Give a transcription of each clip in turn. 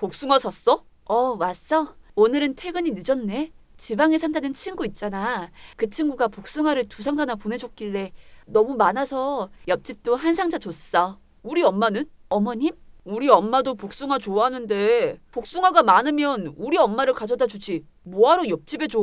복숭아 샀어? 어, 왔어? 오늘은 퇴근이 늦었네. 지방에 산다는 친구 있잖아. 그 친구가 복숭아를 두 상자나 보내줬길래 너무 많아서 옆집도 한 상자 줬어. 우리 엄마는? 어머님? 우리 엄마도 복숭아 좋아하는데 복숭아가 많으면 우리 엄마를 가져다 주지. 뭐하러 옆집에 줘?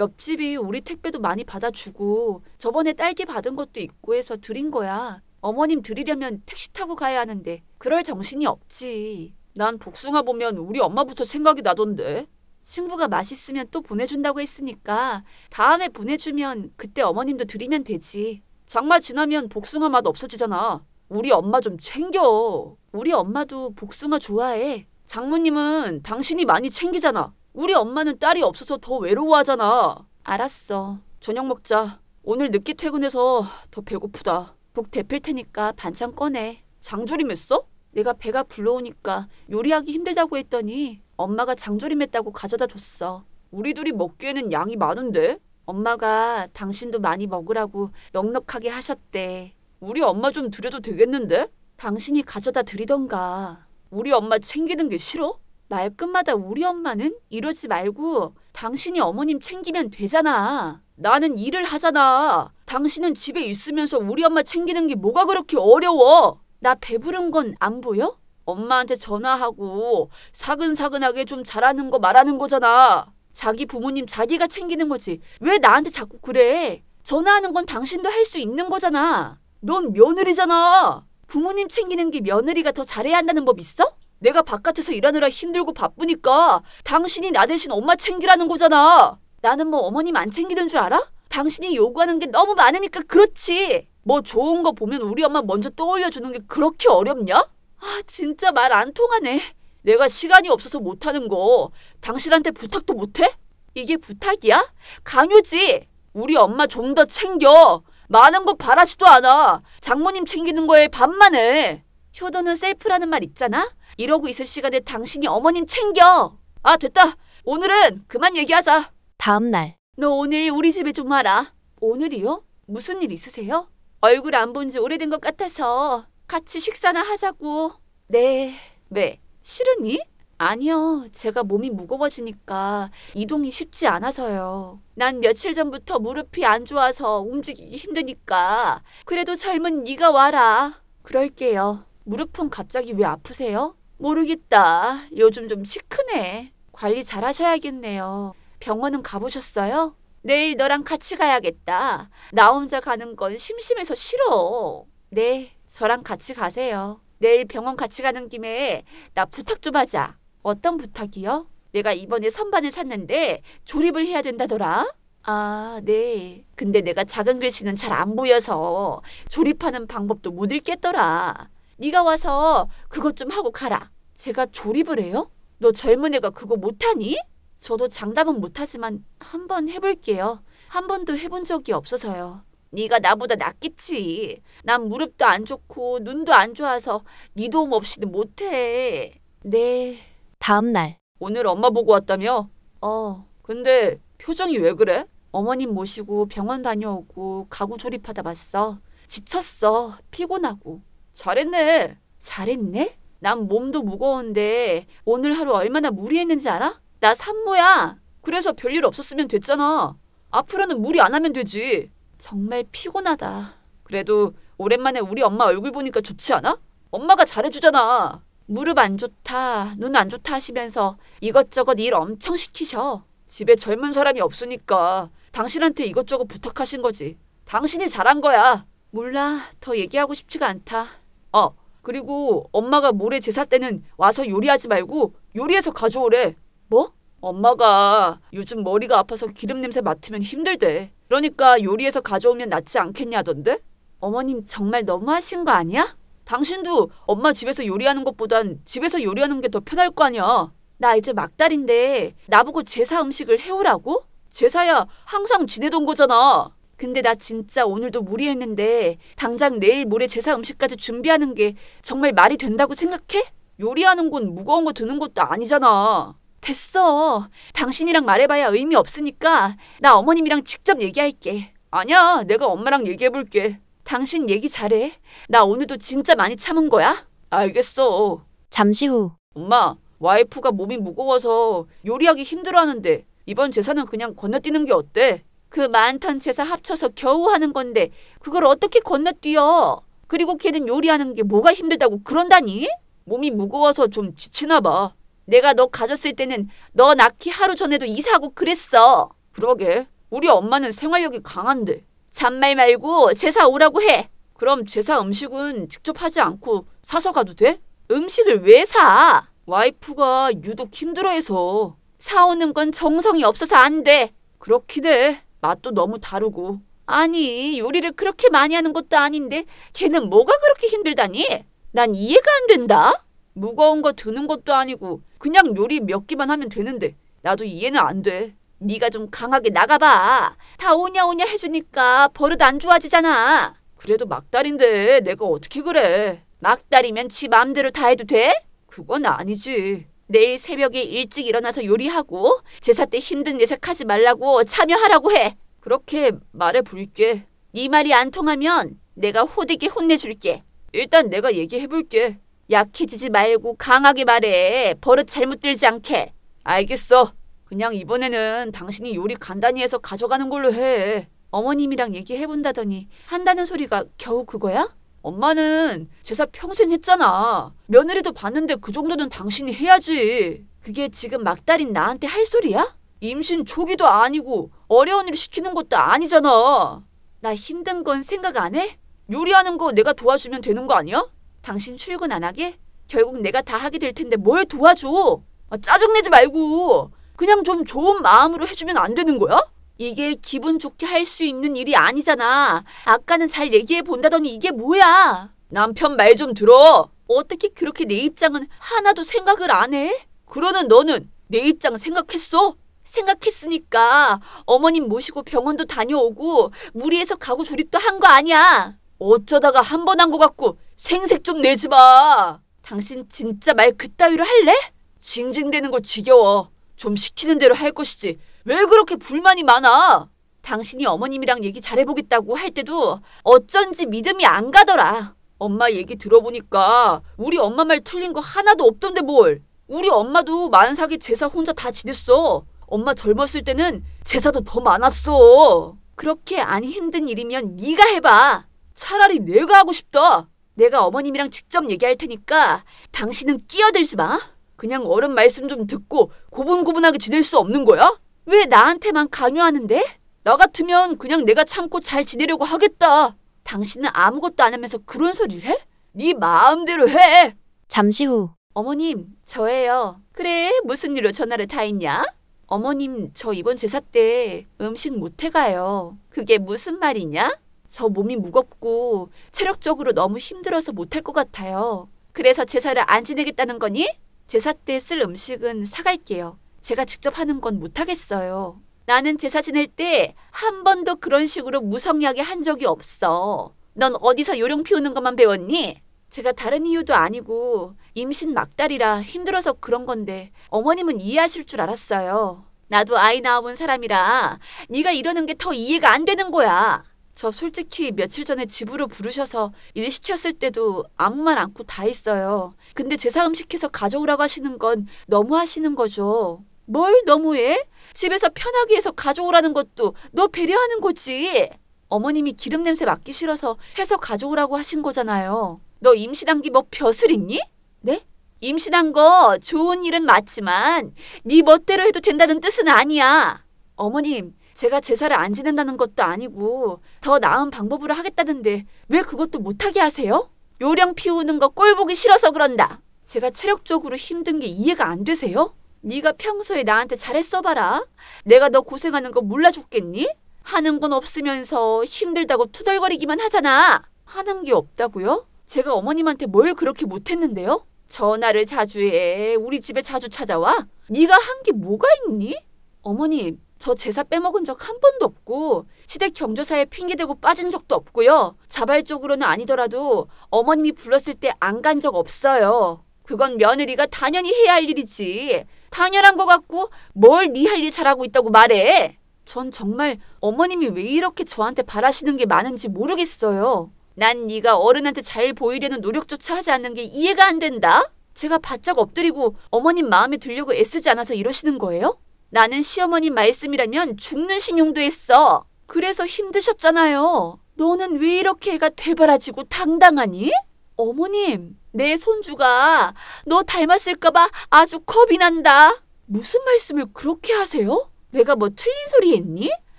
옆집이 우리 택배도 많이 받아주고 저번에 딸기 받은 것도 있고 해서 드린 거야. 어머님 드리려면 택시 타고 가야 하는데 그럴 정신이 없지. 난 복숭아 보면 우리 엄마부터 생각이 나던데. 친구가 맛있으면 또 보내준다고 했으니까 다음에 보내주면 그때 어머님도 드리면 되지. 장마 지나면 복숭아 맛 없어지잖아. 우리 엄마 좀 챙겨. 우리 엄마도 복숭아 좋아해. 장모님은 당신이 많이 챙기잖아. 우리 엄마는 딸이 없어서 더 외로워하잖아. 알았어. 저녁 먹자. 오늘 늦게 퇴근해서 더 배고프다. 복 데필 테니까 반찬 꺼내. 장조림 했어? 내가 배가 불러오니까 요리하기 힘들다고 했더니 엄마가 장조림했다고 가져다 줬어. 우리 둘이 먹기에는 양이 많은데? 엄마가 당신도 많이 먹으라고 넉넉하게 하셨대. 우리 엄마 좀 드려도 되겠는데? 당신이 가져다 드리던가. 우리 엄마 챙기는 게 싫어? 말끝마다 우리 엄마는 이러지 말고 당신이 어머님 챙기면 되잖아. 나는 일을 하잖아. 당신은 집에 있으면서 우리 엄마 챙기는 게 뭐가 그렇게 어려워? 나 배부른 건 안 보여? 엄마한테 전화하고 사근사근하게 좀 잘하는 거 말하는 거잖아. 자기 부모님 자기가 챙기는 거지. 왜 나한테 자꾸 그래? 전화하는 건 당신도 할 수 있는 거잖아. 넌 며느리잖아. 부모님 챙기는 게 며느리가 더 잘해야 한다는 법 있어? 내가 바깥에서 일하느라 힘들고 바쁘니까 당신이 나 대신 엄마 챙기라는 거잖아. 나는 뭐 어머님 안 챙기는 줄 알아? 당신이 요구하는 게 너무 많으니까 그렇지. 뭐 좋은 거 보면 우리 엄마 먼저 떠올려주는 게 그렇게 어렵냐? 아, 진짜 말 안 통하네. 내가 시간이 없어서 못하는 거 당신한테 부탁도 못해? 이게 부탁이야? 강요지. 우리 엄마 좀 더 챙겨. 많은 거 바라지도 않아. 장모님 챙기는 거에 반만 해. 효도는 셀프라는 말 있잖아? 이러고 있을 시간에 당신이 어머님 챙겨. 아, 됐다. 오늘은 그만 얘기하자. 다음 날. 너 오늘 우리 집에 좀 와라. 오늘이요? 무슨 일 있으세요? 얼굴 안 본 지 오래된 것 같아서 같이 식사나 하자고. 네. 왜? 싫으니? 아니요. 제가 몸이 무거워지니까 이동이 쉽지 않아서요. 난 며칠 전부터 무릎이 안 좋아서 움직이기 힘드니까 그래도 젊은 네가 와라. 그럴게요. 무릎은 갑자기 왜 아프세요? 모르겠다. 요즘 좀시크네 관리 잘 하셔야겠네요. 병원은 가보셨어요? 내일 너랑 같이 가야겠다. 나 혼자 가는 건 심심해서 싫어. 네, 저랑 같이 가세요. 내일 병원 같이 가는 김에 나 부탁 좀 하자. 어떤 부탁이요? 내가 이번에 선반을 샀는데 조립을 해야 된다더라. 아, 네. 근데 내가 작은 글씨는 잘 안 보여서 조립하는 방법도 못 읽겠더라. 네가 와서 그것 좀 하고 가라. 제가 조립을 해요? 너 젊은 애가 그거 못하니? 저도 장담은 못하지만 한 번 해볼게요. 한 번도 해본 적이 없어서요. 네가 나보다 낫겠지. 난 무릎도 안 좋고 눈도 안 좋아서 네 도움 없이는 못해. 네. 다음 날. 오늘 엄마 보고 왔다며? 어. 근데 표정이 왜 그래? 어머님 모시고 병원 다녀오고 가구 조립하다 봤어. 지쳤어. 피곤하고. 잘했네. 잘했네? 난 몸도 무거운데 오늘 하루 얼마나 무리했는지 알아? 나 산모야. 그래서 별일 없었으면 됐잖아. 앞으로는 무리 안 하면 되지. 정말 피곤하다. 그래도 오랜만에 우리 엄마 얼굴 보니까 좋지 않아? 엄마가 잘해주잖아. 무릎 안 좋다, 눈 안 좋다 하시면서 이것저것 일 엄청 시키셔. 집에 젊은 사람이 없으니까 당신한테 이것저것 부탁하신 거지. 당신이 잘한 거야. 몰라, 더 얘기하고 싶지가 않다. 어, 그리고 엄마가 모레 제사 때는 와서 요리하지 말고 요리해서 가져오래. 뭐? 엄마가 요즘 머리가 아파서 기름 냄새 맡으면 힘들대. 그러니까 요리해서 가져오면 낫지 않겠냐던데? 어머님 정말 너무하신 거 아니야? 당신도 엄마 집에서 요리하는 것보단 집에서 요리하는 게 더 편할 거 아니야. 나 이제 막달인데 나보고 제사 음식을 해오라고? 제사야 항상 지내던 거잖아. 근데 나 진짜 오늘도 무리했는데 당장 내일 모레 제사 음식까지 준비하는 게 정말 말이 된다고 생각해? 요리하는 건 무거운 거 드는 것도 아니잖아. 됐어. 당신이랑 말해봐야 의미 없으니까 나 어머님이랑 직접 얘기할게. 아니야, 내가 엄마랑 얘기해볼게. 당신 얘기 잘해. 나 오늘도 진짜 많이 참은 거야? 알겠어. 잠시 후 엄마, 와이프가 몸이 무거워서 요리하기 힘들어하는데 이번 제사는 그냥 건너뛰는 게 어때? 그 많던 제사 합쳐서 겨우 하는 건데 그걸 어떻게 건너뛰어? 그리고 걔는 요리하는 게 뭐가 힘들다고 그런다니? 몸이 무거워서 좀 지치나 봐. 내가 너 가졌을 때는 너 낳기 하루 전에도 이사하고 그랬어. 그러게. 우리 엄마는 생활력이 강한데. 잔말 말고 제사 오라고 해. 그럼 제사 음식은 직접 하지 않고 사서 가도 돼? 음식을 왜 사? 와이프가 유독 힘들어해서 사오는 건 정성이 없어서 안 돼. 그렇긴 해. 맛도 너무 다르고. 아니 요리를 그렇게 많이 하는 것도 아닌데 걔는 뭐가 그렇게 힘들다니? 난 이해가 안 된다. 무거운 거 드는 것도 아니고 그냥 요리 몇개만 하면 되는데 나도 이해는 안 돼. 네가 좀 강하게 나가봐. 다 오냐오냐 해주니까 버릇 안 좋아지잖아. 그래도 막달인데 내가 어떻게 그래. 막달이면 지 맘대로 다 해도 돼? 그건 아니지. 내일 새벽에 일찍 일어나서 요리하고 제사 때 힘든 예색하지 말라고 참여하라고 해. 그렇게 말해볼게. 네 말이 안 통하면 내가 호되게 혼내줄게. 일단 내가 얘기해볼게. 약해지지 말고 강하게 말해. 버릇 잘못 들지 않게. 알겠어. 그냥 이번에는 당신이 요리 간단히 해서 가져가는 걸로 해. 어머님이랑 얘기해본다더니 한다는 소리가 겨우 그거야? 엄마는 제사 평생 했잖아. 며느리도 봤는데 그 정도는 당신이 해야지. 그게 지금 막달인 나한테 할 소리야? 임신 초기도 아니고 어려운 일 시키는 것도 아니잖아. 나 힘든 건 생각 안 해? 요리하는 거 내가 도와주면 되는 거 아니야? 당신 출근 안 하게? 결국 내가 다 하게 될 텐데 뭘 도와줘? 아, 짜증내지 말고 그냥 좀 좋은 마음으로 해주면 안 되는 거야? 이게 기분 좋게 할 수 있는 일이 아니잖아. 아까는 잘 얘기해 본다더니 이게 뭐야? 남편 말 좀 들어. 어떻게 그렇게 내 입장은 하나도 생각을 안 해? 그러는 너는 내 입장 생각했어? 생각했으니까 어머님 모시고 병원도 다녀오고 무리해서 가구 조립도 한 거 아니야. 어쩌다가 한 번 한 거 같고 생색 좀 내지 마. 당신 진짜 말 그따위로 할래? 징징대는 거 지겨워. 좀 시키는 대로 할 것이지. 왜 그렇게 불만이 많아? 당신이 어머님이랑 얘기 잘해보겠다고 할 때도 어쩐지 믿음이 안 가더라. 엄마 얘기 들어보니까 우리 엄마 말 틀린 거 하나도 없던데 뭘. 우리 엄마도 만삭이 제사 혼자 다 지냈어. 엄마 젊었을 때는 제사도 더 많았어. 그렇게 안 힘든 일이면 네가 해봐. 차라리 내가 하고 싶다. 내가 어머님이랑 직접 얘기할 테니까 당신은 끼어들지 마. 그냥 어른 말씀 좀 듣고 고분고분하게 지낼 수 없는 거야? 왜 나한테만 강요하는데? 나 같으면 그냥 내가 참고 잘 지내려고 하겠다. 당신은 아무것도 안 하면서 그런 소리를 해? 네 마음대로 해. 잠시 후 어머님, 저예요. 그래, 무슨 일로 전화를 다 했냐? 어머님, 저 이번 제사 때 음식 못 해가요. 그게 무슨 말이냐? 저 몸이 무겁고 체력적으로 너무 힘들어서 못할 것 같아요. 그래서 제사를 안 지내겠다는 거니? 제사 때 쓸 음식은 사갈게요. 제가 직접 하는 건 못하겠어요. 나는 제사 지낼 때 한 번도 그런 식으로 무성하게 한 적이 없어. 넌 어디서 요령 피우는 것만 배웠니? 제가 다른 이유도 아니고 임신 막달이라 힘들어서 그런 건데 어머님은 이해하실 줄 알았어요. 나도 아이 낳아본 사람이라 네가 이러는 게 더 이해가 안 되는 거야. 저 솔직히 며칠 전에 집으로 부르셔서 일 시켰을 때도 아무 말 않고 다 했어요. 근데 제사 음식해서 가져오라고 하시는 건 너무 하시는 거죠. 뭘 너무해? 집에서 편하게 해서 가져오라는 것도 너 배려하는 거지. 어머님이 기름 냄새 맡기 싫어서 해서 가져오라고 하신 거잖아요. 너 임시단기 뭐 벼슬 있니? 네? 임신한 거 좋은 일은 맞지만 네 멋대로 해도 된다는 뜻은 아니야. 어머님, 제가 제사를 안 지낸다는 것도 아니고 더 나은 방법으로 하겠다는데 왜 그것도 못하게 하세요? 요령 피우는 거 꼴보기 싫어서 그런다. 제가 체력적으로 힘든 게 이해가 안 되세요? 네가 평소에 나한테 잘했어봐라. 내가 너 고생하는 거 몰라 죽겠니? 하는 건 없으면서 힘들다고 투덜거리기만 하잖아. 하는 게 없다고요? 제가 어머님한테 뭘 그렇게 못했는데요? 전화를 자주 해. 우리 집에 자주 찾아와. 네가 한 게 뭐가 있니? 어머님, 저 제사 빼먹은 적 한 번도 없고 시댁 경조사에 핑계대고 빠진 적도 없고요. 자발적으로는 아니더라도 어머님이 불렀을 때 안 간 적 없어요. 그건 며느리가 당연히 해야 할 일이지. 당연한 것 같고 뭘 네 할 일 잘하고 있다고 말해. 전 정말 어머님이 왜 이렇게 저한테 바라시는 게 많은지 모르겠어요. 난 네가 어른한테 잘 보이려는 노력조차 하지 않는 게 이해가 안 된다. 제가 바짝 엎드리고 어머님 마음에 들려고 애쓰지 않아서 이러시는 거예요? 나는 시어머니 말씀이라면 죽는 신용도 했어. 그래서 힘드셨잖아요. 너는 왜 이렇게 애가 되바라지고 당당하니? 어머님, 내 손주가 너 닮았을까봐 아주 겁이 난다. 무슨 말씀을 그렇게 하세요? 내가 뭐 틀린 소리 했니?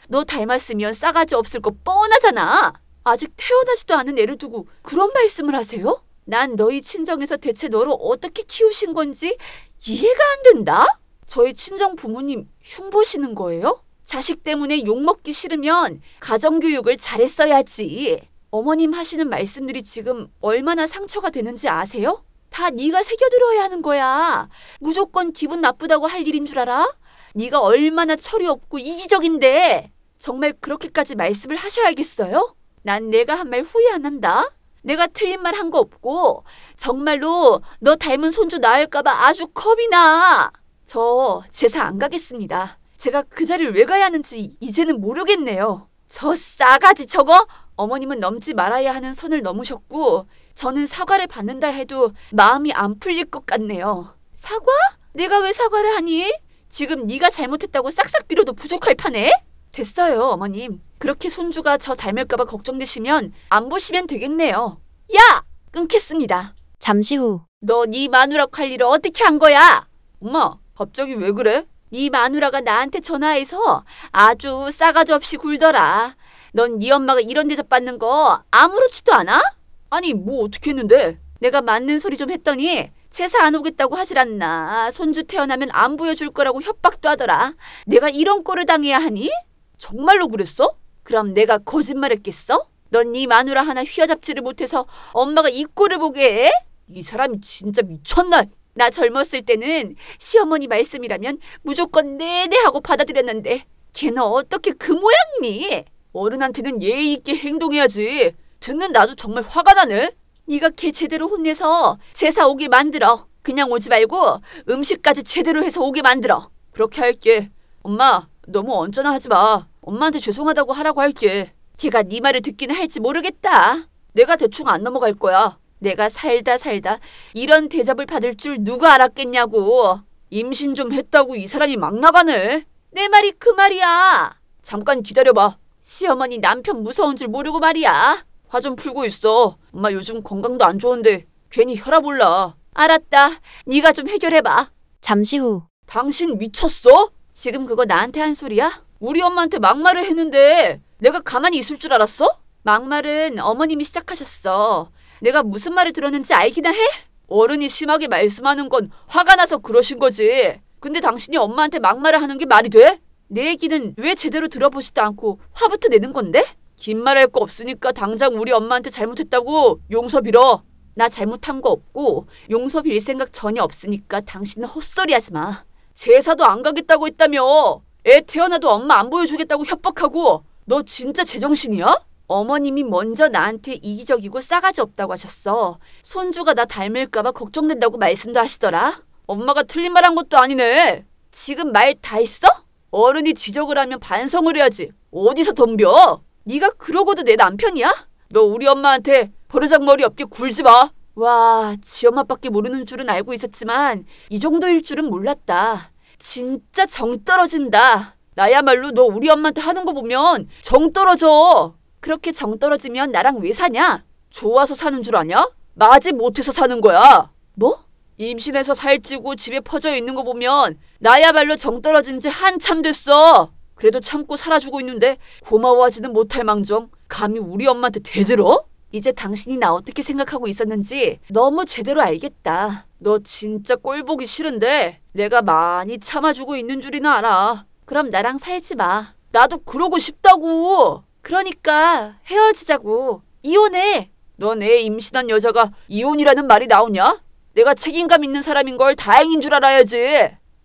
너 닮았으면 싸가지 없을 거 뻔하잖아. 아직 태어나지도 않은 애를 두고 그런 말씀을 하세요? 난 너희 친정에서 대체 너를 어떻게 키우신 건지 이해가 안 된다? 저희 친정 부모님 흉보시는 거예요? 자식 때문에 욕먹기 싫으면 가정교육을 잘했어야지. 어머님 하시는 말씀들이 지금 얼마나 상처가 되는지 아세요? 다 네가 새겨들어야 하는 거야. 무조건 기분 나쁘다고 할 일인 줄 알아? 네가 얼마나 철이 없고 이기적인데 정말 그렇게까지 말씀을 하셔야겠어요? 난 내가 한 말 후회 안 한다. 내가 틀린 말 한 거 없고 정말로 너 닮은 손주 낳을까봐 아주 겁이 나. 저 제사 안 가겠습니다. 제가 그 자리를 왜 가야 하는지 이제는 모르겠네요. 저 싸가지 저거! 어머님은 넘지 말아야 하는 선을 넘으셨고, 저는 사과를 받는다 해도 마음이 안 풀릴 것 같네요. 사과? 내가 왜 사과를 하니? 지금 네가 잘못했다고 싹싹 빌어도 부족할 판에? 됐어요, 어머님. 그렇게 손주가 저 닮을까봐 걱정되시면 안 보시면 되겠네요. 야! 끊겠습니다. 잠시 후. 너네 마누라 관리를 어떻게 한 거야? 엄마, 갑자기 왜 그래? 네 마누라가 나한테 전화해서 아주 싸가지 없이 굴더라. 넌 네 엄마가 이런 대접 받는 거 아무렇지도 않아? 아니 뭐 어떻게 했는데? 내가 맞는 소리 좀 했더니 제사 안 오겠다고 하질 않나. 손주 태어나면 안 보여줄 거라고 협박도 하더라. 내가 이런 꼴을 당해야 하니? 정말로 그랬어? 그럼 내가 거짓말했겠어? 넌 네 마누라 하나 휘어잡지를 못해서 엄마가 이 꼴을 보게 해? 이 사람이 진짜 미쳤나? 나 젊었을 때는 시어머니 말씀이라면 무조건 네네 하고 받아들였는데 걔는 어떻게 그 모양이니? 어른한테는 예의 있게 행동해야지. 듣는 나도 정말 화가 나네. 네가 걔 제대로 혼내서 제사 오게 만들어. 그냥 오지 말고 음식까지 제대로 해서 오게 만들어. 그렇게 할게. 엄마, 너무 언짢아 하지 마. 엄마한테 죄송하다고 하라고 할게. 걔가 네 말을 듣기는 할지 모르겠다. 내가 대충 안 넘어갈 거야. 내가 살다 살다 이런 대접을 받을 줄 누가 알았겠냐고. 임신 좀 했다고 이 사람이 막 나가네. 내 말이 그 말이야. 잠깐 기다려봐. 시어머니 남편 무서운 줄 모르고 말이야. 화 좀 풀고 있어. 엄마 요즘 건강도 안 좋은데 괜히 혈압 올라. 알았다. 네가 좀 해결해봐. 잠시 후. 당신 미쳤어? 지금 그거 나한테 한 소리야? 우리 엄마한테 막말을 했는데 내가 가만히 있을 줄 알았어? 막말은 어머님이 시작하셨어. 내가 무슨 말을 들었는지 알기나 해? 어른이 심하게 말씀하는 건 화가 나서 그러신 거지. 근데 당신이 엄마한테 막말을 하는 게 말이 돼? 내 얘기는 왜 제대로 들어보지도 않고 화부터 내는 건데? 긴말할거 없으니까 당장 우리 엄마한테 잘못했다고 용서 빌어. 나 잘못한 거 없고 용서 빌 생각 전혀 없으니까 당신은 헛소리 하지 마. 제사도 안 가겠다고 했다며. 애 태어나도 엄마 안 보여주겠다고 협박하고 너 진짜 제정신이야? 어머님이 먼저 나한테 이기적이고 싸가지 없다고 하셨어. 손주가 나 닮을까봐 걱정된다고 말씀도 하시더라. 엄마가 틀린 말 한 것도 아니네. 지금 말 다했어 어른이 지적을 하면 반성을 해야지. 어디서 덤벼? 네가 그러고도 내 남편이야? 너 우리 엄마한테 버르장머리 없게 굴지 마. 와, 지 엄마밖에 모르는 줄은 알고 있었지만 이 정도일 줄은 몰랐다. 진짜 정 떨어진다. 나야말로 너 우리 엄마한테 하는 거 보면 정 떨어져. 그렇게 정 떨어지면 나랑 왜 사냐? 좋아서 사는 줄 아냐? 나지 못해서 사는 거야. 뭐? 임신해서 살찌고 집에 퍼져 있는 거 보면 나야말로 정 떨어진 지 한참 됐어. 그래도 참고 살아주고 있는데 고마워하지는 못할 망정 감히 우리 엄마한테 대들어 이제 당신이 나 어떻게 생각하고 있었는지 너무 제대로 알겠다. 너 진짜 꼴 보기 싫은데 내가 많이 참아주고 있는 줄이나 알아. 그럼 나랑 살지 마. 나도 그러고 싶다고. 그러니까 헤어지자고. 이혼해. 너내 임신한 여자가 이혼이라는 말이 나오냐? 내가 책임감 있는 사람인 걸 다행인 줄 알아야지.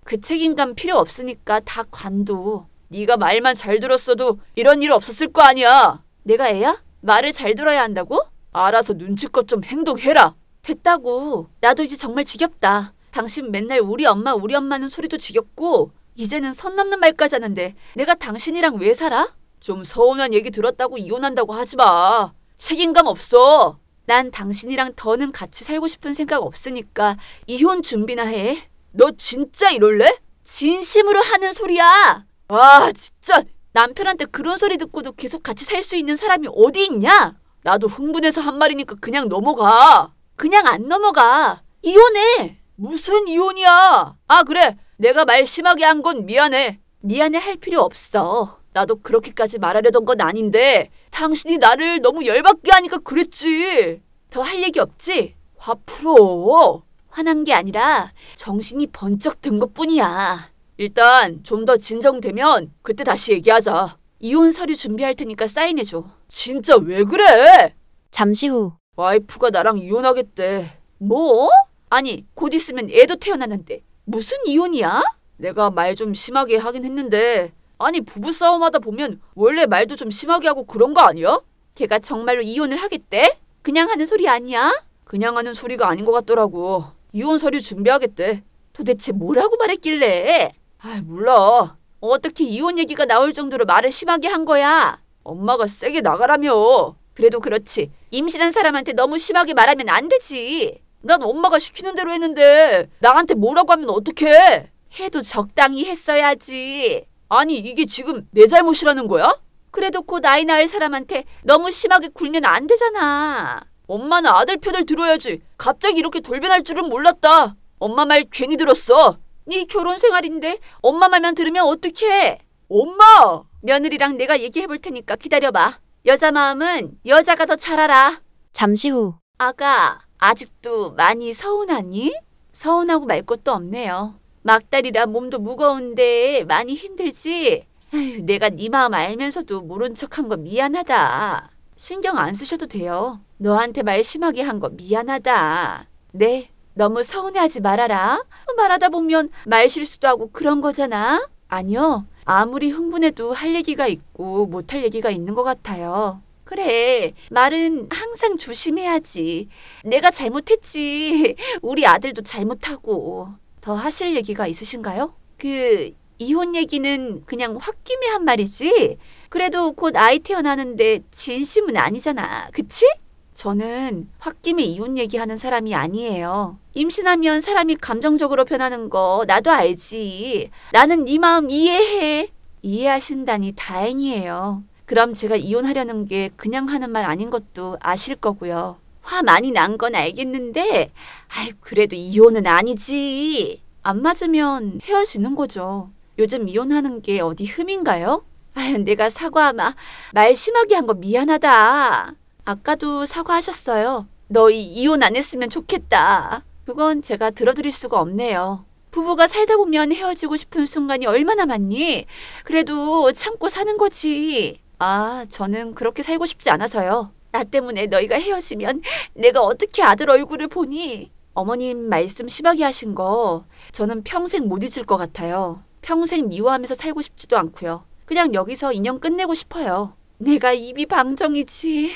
그 책임감 필요 없으니까 다 관둬. 네가 말만 잘 들었어도 이런 일 없었을 거 아니야. 내가 애야? 말을 잘 들어야 한다고? 알아서 눈치껏 좀 행동해라. 됐다고. 나도 이제 정말 지겹다. 당신 맨날 우리 엄마 우리 엄마는 소리도 지겹고 이제는 선 넘는 말까지 하는데 내가 당신이랑 왜 살아? 좀 서운한 얘기 들었다고 이혼한다고 하지 마. 책임감 없어. 난 당신이랑 더는 같이 살고 싶은 생각 없으니까 이혼 준비나 해. 너 진짜 이럴래? 진심으로 하는 소리야. 아, 진짜 남편한테 그런 소리 듣고도 계속 같이 살 수 있는 사람이 어디 있냐? 나도 흥분해서 한 말이니까 그냥 넘어가. 그냥 안 넘어가. 이혼해. 무슨 이혼이야? 아, 그래. 내가 말 심하게 한 건 미안해. 미안해 할 필요 없어. 나도 그렇게까지 말하려던 건 아닌데 당신이 나를 너무 열받게 하니까 그랬지. 더 할 얘기 없지? 화 풀어. 화난 게 아니라 정신이 번쩍 든 것뿐이야. 일단 좀 더 진정되면 그때 다시 얘기하자. 이혼 서류 준비할 테니까 사인해줘. 진짜 왜 그래? 잠시 후 와이프가 나랑 이혼하겠대. 뭐? 아니 곧 있으면 애도 태어나는데 무슨 이혼이야? 내가 말 좀 심하게 하긴 했는데 아니 부부싸움하다 보면 원래 말도 좀 심하게 하고 그런 거 아니야? 걔가 정말로 이혼을 하겠대? 그냥 하는 소리 아니야? 그냥 하는 소리가 아닌 것 같더라고. 이혼 서류 준비하겠대. 도대체 뭐라고 말했길래? 아 몰라. 어떻게 이혼 얘기가 나올 정도로 말을 심하게 한 거야? 엄마가 세게 나가라며. 그래도 그렇지. 임신한 사람한테 너무 심하게 말하면 안 되지. 난 엄마가 시키는 대로 했는데 나한테 뭐라고 하면 어떡해? 해도 적당히 했어야지. 아니, 이게 지금 내 잘못이라는 거야? 그래도 곧 아이 낳을 사람한테 너무 심하게 굴면 안 되잖아. 엄마는 아들 편을 들어야지. 갑자기 이렇게 돌변할 줄은 몰랐다. 엄마 말 괜히 들었어. 네 결혼 생활인데 엄마 말만 들으면 어떡해? 엄마! 며느리랑 내가 얘기해 볼 테니까 기다려봐. 여자 마음은 여자가 더 잘 알아. 잠시 후. 아가, 아직도 많이 서운하니? 서운하고 말 것도 없네요. 막달이라 몸도 무거운데 많이 힘들지? 에휴, 내가 네 마음 알면서도 모른 척 한 거 미안하다. 신경 안 쓰셔도 돼요. 너한테 말 심하게 한 거 미안하다. 네, 너무 서운해하지 말아라. 말하다 보면 말 실수도 하고 그런 거잖아. 아니요. 아무리 흥분해도 할 얘기가 있고 못 할 얘기가 있는 것 같아요. 그래, 말은 항상 조심해야지. 내가 잘못했지. 우리 아들도 잘못하고. 더 하실 얘기가 있으신가요? 그 이혼 얘기는 그냥 홧김에 한 말이지. 그래도 곧 아이 태어나는데 진심은 아니잖아. 그치? 저는 홧김에 이혼 얘기하는 사람이 아니에요. 임신하면 사람이 감정적으로 변하는 거 나도 알지. 나는 네 마음 이해해. 이해하신다니 다행이에요. 그럼 제가 이혼하려는 게 그냥 하는 말 아닌 것도 아실 거고요. 화 많이 난 건 알겠는데, 아이, 그래도 이혼은 아니지. 안 맞으면 헤어지는 거죠. 요즘 이혼하는 게 어디 흠인가요? 아유, 내가 사과하마. 말 심하게 한 거 미안하다. 아까도 사과하셨어요. 너희 이혼 안 했으면 좋겠다. 그건 제가 들어드릴 수가 없네요. 부부가 살다 보면 헤어지고 싶은 순간이 얼마나 많니? 그래도 참고 사는 거지. 아, 저는 그렇게 살고 싶지 않아서요. 나 때문에 너희가 헤어지면 내가 어떻게 아들 얼굴을 보니? 어머님 말씀 심하게 하신 거 저는 평생 못 잊을 것 같아요. 평생 미워하면서 살고 싶지도 않고요. 그냥 여기서 인연 끝내고 싶어요. 내가 입이 방정이지.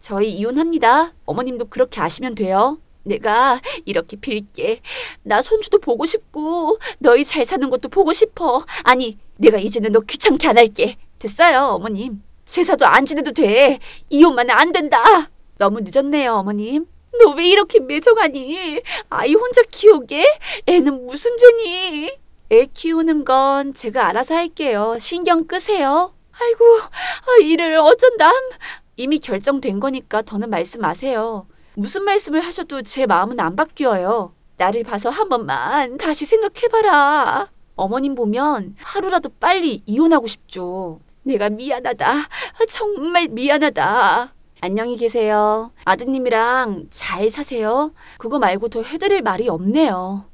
저희 이혼합니다. 어머님도 그렇게 아시면 돼요. 내가 이렇게 빌게. 나 손주도 보고 싶고 너희 잘 사는 것도 보고 싶어. 아니, 내가 이제는 너 귀찮게 안 할게. 됐어요, 어머님. 제사도 안 지내도 돼. 이혼만은안 된다. 너무 늦었네요, 어머님. 너 왜 이렇게 매정하니? 아이 혼자 키우게? 애는 무슨 죄니? 애 키우는 건 제가 알아서 할게요. 신경 끄세요. 아이고, 아, 일을 어쩐담. 이미 결정된 거니까 더는 말씀 마세요. 무슨 말씀을 하셔도 제 마음은 안 바뀌어요. 나를 봐서 한 번만 다시 생각해봐라. 어머님 보면 하루라도 빨리 이혼하고 싶죠. 내가 미안하다. 정말 미안하다. 안녕히 계세요. 아드님이랑 잘 사세요. 그거 말고 더 해드릴 말이 없네요.